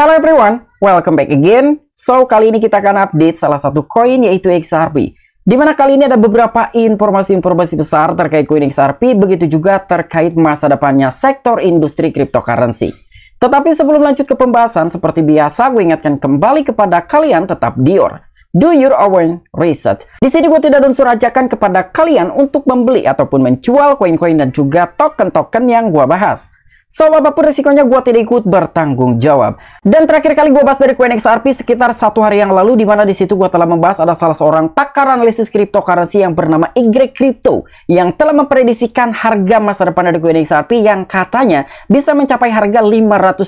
Hello everyone, welcome back again. So, kali ini kita akan update salah satu koin yaitu XRP. Dimana kali ini ada beberapa informasi-informasi besar terkait koin XRP, begitu juga terkait masa depannya sektor industri cryptocurrency. Tetapi sebelum lanjut ke pembahasan, seperti biasa gue ingatkan kembali kepada kalian tetap Dior. Do your own research. Di sini gue tidak unsur ajakan kepada kalian untuk membeli ataupun menjual koin-koin dan juga token-token yang gue bahas. So, apapun resikonya gue tidak ikut bertanggung jawab. Dan terakhir kali gue bahas dari XRP sekitar satu hari yang lalu, di mana di situ gue telah membahas ada salah seorang pakar analisis cryptocurrency yang bernama Y Crypto, yang telah memprediksikan harga masa depan dari XRP yang katanya bisa mencapai harga 589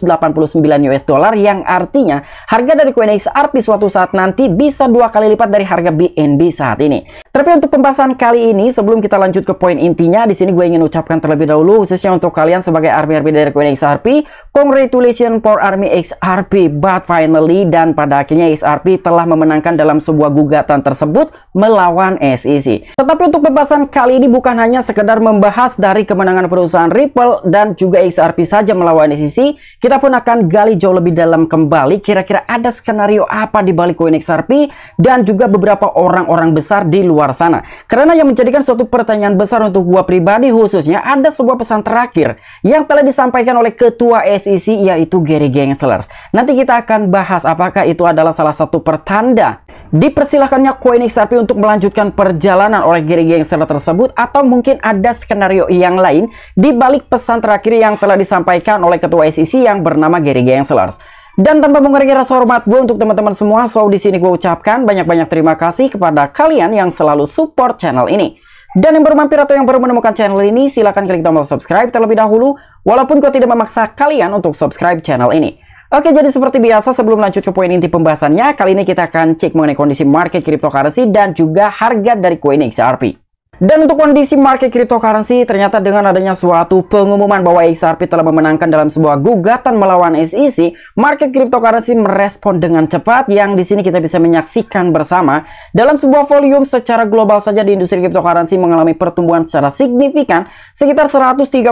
US dollar, yang artinya harga dari XRP suatu saat nanti bisa dua kali lipat dari harga BNB saat ini. Tapi untuk pembahasan kali ini, sebelum kita lanjut ke poin intinya, di sini gue ingin ucapkan terlebih dahulu, khususnya untuk kalian sebagai Army-Army dari Queen XRP, congratulations for Army XRP, but finally, dan pada akhirnya XRP telah memenangkan dalam sebuah gugatan tersebut melawan SEC. Tetapi untuk pembahasan kali ini bukan hanya sekedar membahas dari kemenangan perusahaan Ripple dan juga XRP saja melawan SEC, kita pun akan gali jauh lebih dalam kembali kira-kira ada skenario apa di balik Queen XRP dan juga beberapa orang-orang besar di luar luar sana. Karena yang menjadikan suatu pertanyaan besar untuk gua pribadi khususnya ada sebuah pesan terakhir yang telah disampaikan oleh ketua SEC yaitu Gary Gensler. Nanti kita akan bahas apakah itu adalah salah satu pertanda dipersilahkannya koin XRP untuk melanjutkan perjalanan oleh Gary Gensler tersebut atau mungkin ada skenario yang lain di balik pesan terakhir yang telah disampaikan oleh ketua SEC yang bernama Gary Gensler. Dan tanpa mengurangi rasa hormat gue untuk teman-teman semua, so di sini gue ucapkan banyak-banyak terima kasih kepada kalian yang selalu support channel ini. Dan yang baru mampir atau yang baru menemukan channel ini, silahkan klik tombol subscribe terlebih dahulu, walaupun gue tidak memaksa kalian untuk subscribe channel ini. Oke, jadi seperti biasa sebelum lanjut ke poin inti pembahasannya, kali ini kita akan cek mengenai kondisi market cryptocurrency dan juga harga dari koin XRP. Dan untuk kondisi market cryptocurrency, ternyata dengan adanya suatu pengumuman bahwa XRP telah memenangkan dalam sebuah gugatan melawan SEC, market cryptocurrency merespon dengan cepat yang di sini kita bisa menyaksikan bersama dalam sebuah volume secara global saja di industri cryptocurrency mengalami pertumbuhan secara signifikan sekitar 137,80%.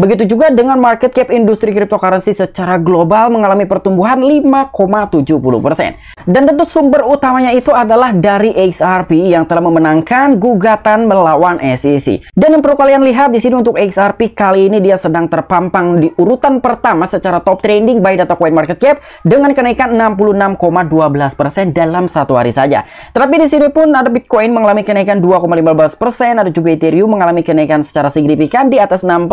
Begitu juga dengan market cap industri cryptocurrency secara global mengalami pertumbuhan 5,70%. Dan tentu sumber utamanya itu adalah dari XRP yang telah memenangkan memenangkan gugatan melawan SEC. Dan yang perlu kalian lihat di sini untuk XRP kali ini dia sedang terpampang di urutan pertama secara top trending by data coin market cap dengan kenaikan 66,12% dalam satu hari saja. Tetapi di sini pun ada Bitcoin mengalami kenaikan 2,15%, ada juga Ethereum mengalami kenaikan secara signifikan di atas 6%.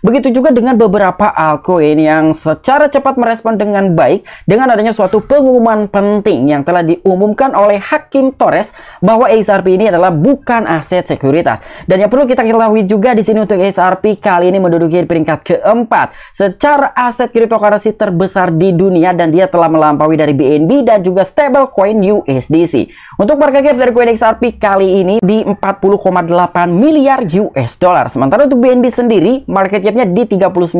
Begitu juga dengan beberapa altcoin yang secara cepat merespon dengan baik dengan adanya suatu pengumuman penting yang telah diumumkan oleh Hakim Torres bahwa XRP ini adalah adalah bukan aset sekuritas. Dan yang perlu kita ketahui juga di sini untuk XRP kali ini menduduki peringkat keempat secara aset cryptocurrency terbesar di dunia dan dia telah melampaui dari BNB dan juga stablecoin USDC. Untuk market cap dari koin XRP kali ini di 40,8 miliar US dollar. Sementara untuk BNB sendiri market capnya di 39,9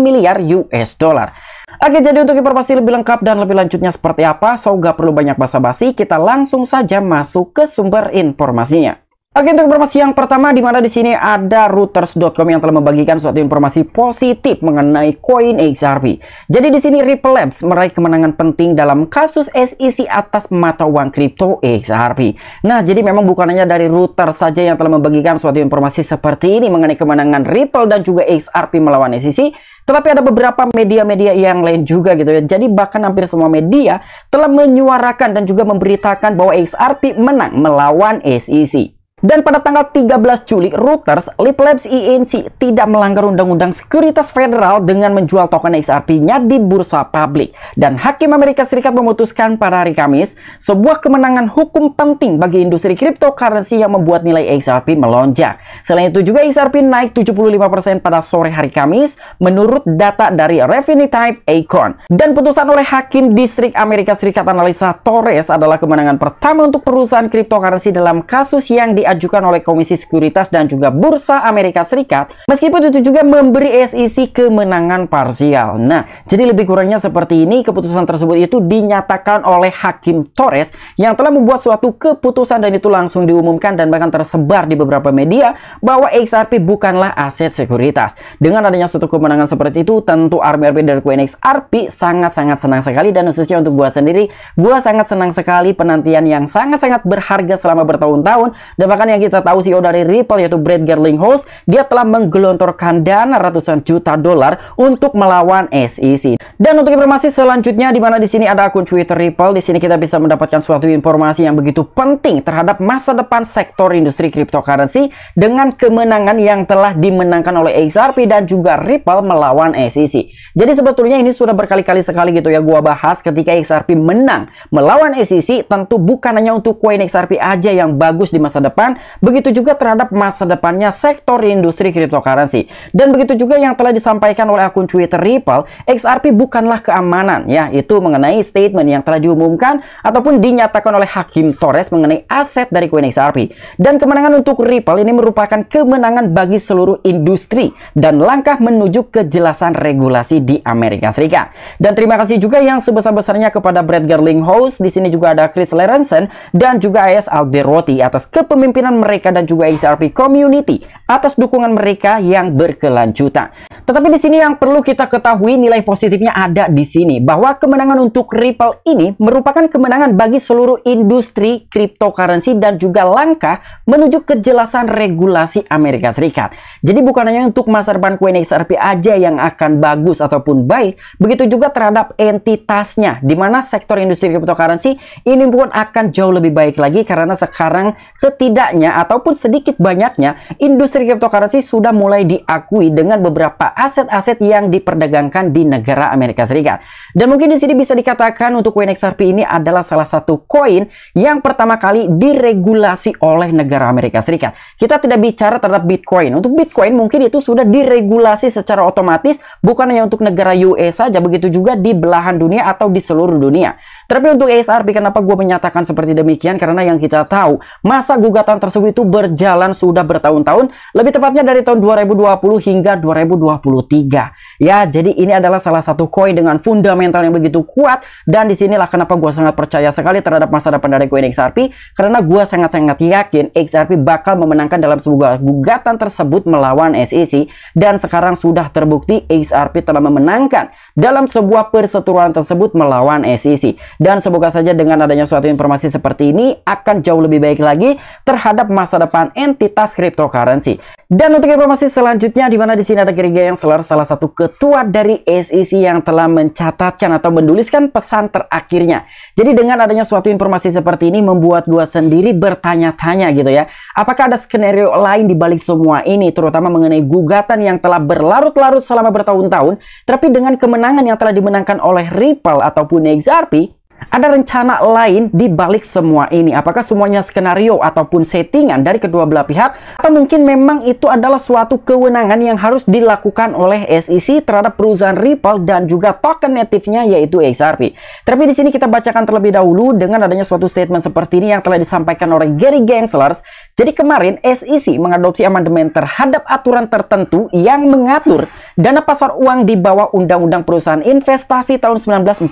miliar US dollar. Oke, jadi untuk informasi lebih lengkap dan lebih lanjutnya seperti apa, so nggak perlu banyak basa-basi, kita langsung saja masuk ke sumber informasinya. Oke untuk informasi yang pertama di mana di sini ada routers.com yang telah membagikan suatu informasi positif mengenai koin XRP. Jadi di sini Ripple Labs meraih kemenangan penting dalam kasus SEC atas mata uang kripto XRP. Nah, jadi memang bukan hanya dari router saja yang telah membagikan suatu informasi seperti ini mengenai kemenangan Ripple dan juga XRP melawan SEC, tetapi ada beberapa media-media yang lain juga gitu ya. Jadi bahkan hampir semua media telah menyuarakan dan juga memberitakan bahwa XRP menang melawan SEC. Dan pada tanggal 13 Juli, Reuters, Lip Labs Inc. tidak melanggar Undang-Undang Sekuritas Federal dengan menjual token XRP-nya di bursa publik. Dan Hakim Amerika Serikat memutuskan pada hari Kamis, sebuah kemenangan hukum penting bagi industri cryptocurrency yang membuat nilai XRP melonjak. Selain itu juga XRP naik 75% pada sore hari Kamis menurut data dari Revenue Type Acorn. Dan putusan oleh Hakim Distrik Amerika Serikat Analisa Torres adalah kemenangan pertama untuk perusahaan cryptocurrency dalam kasus yang diajukan diajukan oleh Komisi Sekuritas dan juga Bursa Amerika Serikat, meskipun itu juga memberi SEC kemenangan parsial. Nah, jadi lebih kurangnya seperti ini, keputusan tersebut itu dinyatakan oleh Hakim Torres yang telah membuat suatu keputusan dan itu langsung diumumkan dan bahkan tersebar di beberapa media bahwa XRP bukanlah aset sekuritas. Dengan adanya suatu kemenangan seperti itu, tentu RBRP dan QNXRP sangat-sangat senang sekali dan khususnya untuk gua sendiri, gua sangat senang sekali penantian yang sangat-sangat berharga selama bertahun-tahun dan bahkan Sedangkan yang kita tahu CEO dari Ripple yaitu Brad Gerlinghaus, dia telah menggelontorkan dana ratusan juta dolar untuk melawan SEC. Dan untuk informasi selanjutnya di mana di sini ada akun Twitter Ripple, di sini kita bisa mendapatkan suatu informasi yang begitu penting terhadap masa depan sektor industri cryptocurrency dengan kemenangan yang telah dimenangkan oleh XRP dan juga Ripple melawan SEC. Jadi sebetulnya ini sudah berkali-kali sekali gitu ya gua bahas ketika XRP menang melawan SEC tentu bukan hanya untuk koin XRP aja yang bagus di masa depan begitu juga terhadap masa depannya sektor industri cryptocurrency. Dan begitu juga yang telah disampaikan oleh akun Twitter Ripple, XRP bukanlah keamanan ya, itu mengenai statement yang telah diumumkan ataupun dinyatakan oleh Hakim Torres mengenai aset dari koin XRP. Dan kemenangan untuk Ripple ini merupakan kemenangan bagi seluruh industri dan langkah menuju kejelasan regulasi di Amerika Serikat. Dan terima kasih juga yang sebesar-besarnya kepada Brad Gerling Gerlinghaus, di sini juga ada Chris Lerenson dan juga AS Alderotti atas kepemimpinan pimpinan mereka dan juga XRP community atas dukungan mereka yang berkelanjutan. Tetapi di sini yang perlu kita ketahui nilai positifnya ada di sini bahwa kemenangan untuk Ripple ini merupakan kemenangan bagi seluruh industri cryptocurrency dan juga langkah menuju kejelasan regulasi Amerika Serikat. Jadi bukan hanya untuk masa depan koin XRP aja yang akan bagus ataupun baik, begitu juga terhadap entitasnya di mana sektor industri cryptocurrency ini pun akan jauh lebih baik lagi karena sekarang setidaknya ataupun sedikit banyaknya industri cryptocurrency sudah mulai diakui dengan beberapa aset-aset yang diperdagangkan di negara Amerika Serikat. Dan mungkin di sini bisa dikatakan untuk koin XRP ini adalah salah satu koin yang pertama kali diregulasi oleh negara Amerika Serikat. Kita tidak bicara terhadap Bitcoin. Untuk Bitcoin mungkin itu sudah diregulasi secara otomatis bukan hanya untuk negara US saja, begitu juga di belahan dunia atau di seluruh dunia. Tapi untuk XRP, kenapa gue menyatakan seperti demikian? Karena yang kita tahu masa gugatan tersebut itu berjalan sudah bertahun-tahun, lebih tepatnya dari tahun 2020 hingga 2023. Ya, jadi ini adalah salah satu koin dengan fundamental yang begitu kuat dan disinilah kenapa gue sangat percaya sekali terhadap masa depan dari koin XRP karena gue sangat-sangat yakin XRP bakal memenangkan dalam sebuah gugatan tersebut melawan SEC dan sekarang sudah terbukti XRP telah memenangkan dalam sebuah perseteruan tersebut melawan SEC. Dan semoga saja dengan adanya suatu informasi seperti ini akan jauh lebih baik lagi terhadap masa depan entitas cryptocurrency. Dan untuk informasi selanjutnya, di mana di sini ada yang Selar, salah satu ketua dari SEC yang telah mencatatkan atau menuliskan pesan terakhirnya. Jadi dengan adanya suatu informasi seperti ini membuat gua sendiri bertanya-tanya gitu ya. Apakah ada skenario lain di balik semua ini, terutama mengenai gugatan yang telah berlarut-larut selama bertahun-tahun, tapi dengan kemenangan yang telah dimenangkan oleh Ripple ataupun XRP, ada rencana lain di balik semua ini? Apakah semuanya skenario ataupun settingan dari kedua belah pihak? Atau mungkin memang itu adalah suatu kewenangan yang harus dilakukan oleh SEC terhadap perusahaan Ripple dan juga token native-nya yaitu XRP. Tapi di sini kita bacakan terlebih dahulu dengan adanya suatu statement seperti ini yang telah disampaikan oleh Gary Gensler. Jadi kemarin SEC mengadopsi amandemen terhadap aturan tertentu yang mengatur dana pasar uang di bawah Undang-Undang Perusahaan Investasi tahun 1940.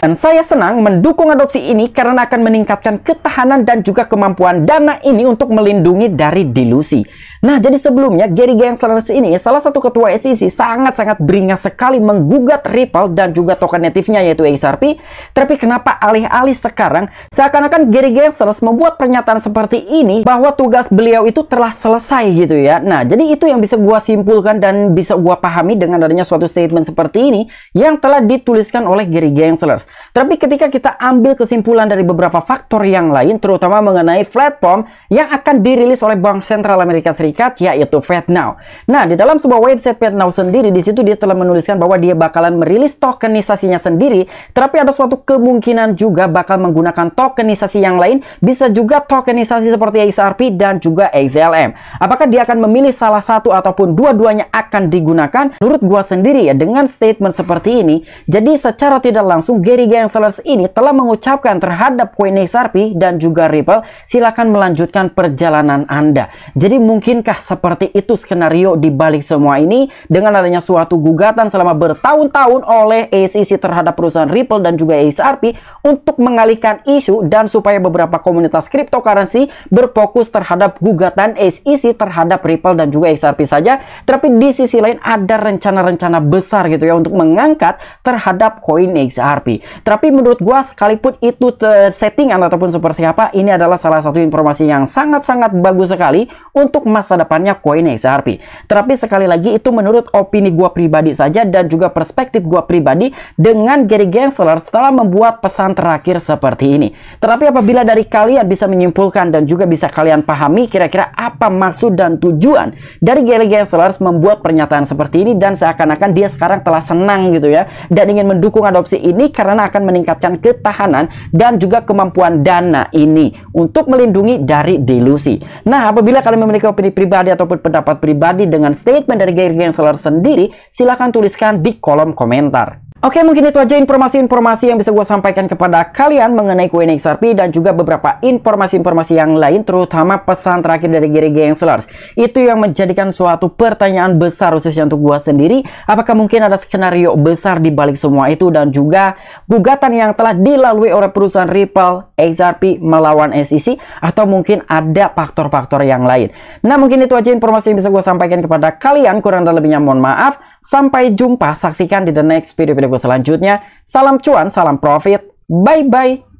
Dan saya senang mendukung adopsi ini karena akan meningkatkan ketahanan dan juga kemampuan dana ini untuk melindungi dari dilusi. Nah, jadi sebelumnya Gary Gensler ini salah satu ketua SEC sangat-sangat beringas sekali menggugat Ripple dan juga token native-nya yaitu XRP. Tapi kenapa alih-alih sekarang seakan-akan Gary Gensler membuat pernyataan seperti ini bahwa tugas beliau itu telah selesai gitu ya. Nah, jadi itu yang bisa gua simpulkan dan bisa gua pahami dengan adanya suatu statement seperti ini yang telah dituliskan oleh Gary Gensler. Tapi ketika ketika kita ambil kesimpulan dari beberapa faktor yang lain, terutama mengenai platform yang akan dirilis oleh Bank Sentral Amerika Serikat, yaitu FedNow. Nah, di dalam sebuah website FedNow sendiri, di situ dia telah menuliskan bahwa dia bakalan merilis tokenisasinya sendiri, tetapi ada suatu kemungkinan juga bakal menggunakan tokenisasi yang lain, bisa juga tokenisasi seperti XRP dan juga XLM. Apakah dia akan memilih salah satu ataupun dua-duanya akan digunakan? Menurut gua sendiri ya, dengan statement seperti ini, jadi secara tidak langsung Gary Gensler ini telah mengucapkan terhadap koin XRP dan juga Ripple, silakan melanjutkan perjalanan Anda. Jadi mungkinkah seperti itu skenario di balik semua ini dengan adanya suatu gugatan selama bertahun-tahun oleh SEC terhadap perusahaan Ripple dan juga XRP untuk mengalihkan isu dan supaya beberapa komunitas cryptocurrency berfokus terhadap gugatan SEC terhadap Ripple dan juga XRP saja, tapi di sisi lain ada rencana-rencana besar gitu ya untuk mengangkat terhadap koin XRP. Tapi menurut menurut gua sekalipun itu settingan ataupun seperti apa, ini adalah salah satu informasi yang sangat-sangat bagus sekali untuk masa depannya koin XRP. Tetapi sekali lagi itu menurut opini gue pribadi saja dan juga perspektif gue pribadi dengan Gary Gensler setelah membuat pesan terakhir seperti ini. Tetapi apabila dari kalian bisa menyimpulkan dan juga bisa kalian pahami kira-kira apa maksud dan tujuan dari Gary Gensler membuat pernyataan seperti ini dan seakan-akan dia sekarang telah senang gitu ya dan ingin mendukung adopsi ini karena akan meningkatkan meningkatkan ketahanan dan juga kemampuan dana ini untuk melindungi dari delusi. Nah, apabila kalian memiliki opini pribadi ataupun pendapat pribadi dengan statement dari Gary Gensler sendiri, silahkan tuliskan di kolom komentar. Oke, mungkin itu aja informasi-informasi yang bisa gue sampaikan kepada kalian mengenai kue XRP dan juga beberapa informasi-informasi yang lain, terutama pesan terakhir dari Gary Gangslers. Itu yang menjadikan suatu pertanyaan besar khususnya untuk gue sendiri, apakah mungkin ada skenario besar di balik semua itu dan juga gugatan yang telah dilalui oleh perusahaan Ripple, XRP melawan SEC, atau mungkin ada faktor-faktor yang lain. Nah, mungkin itu aja informasi yang bisa gue sampaikan kepada kalian, kurang dan lebihnya mohon maaf. Sampai jumpa, saksikan di the next video-video selanjutnya. Salam cuan, salam profit, bye-bye.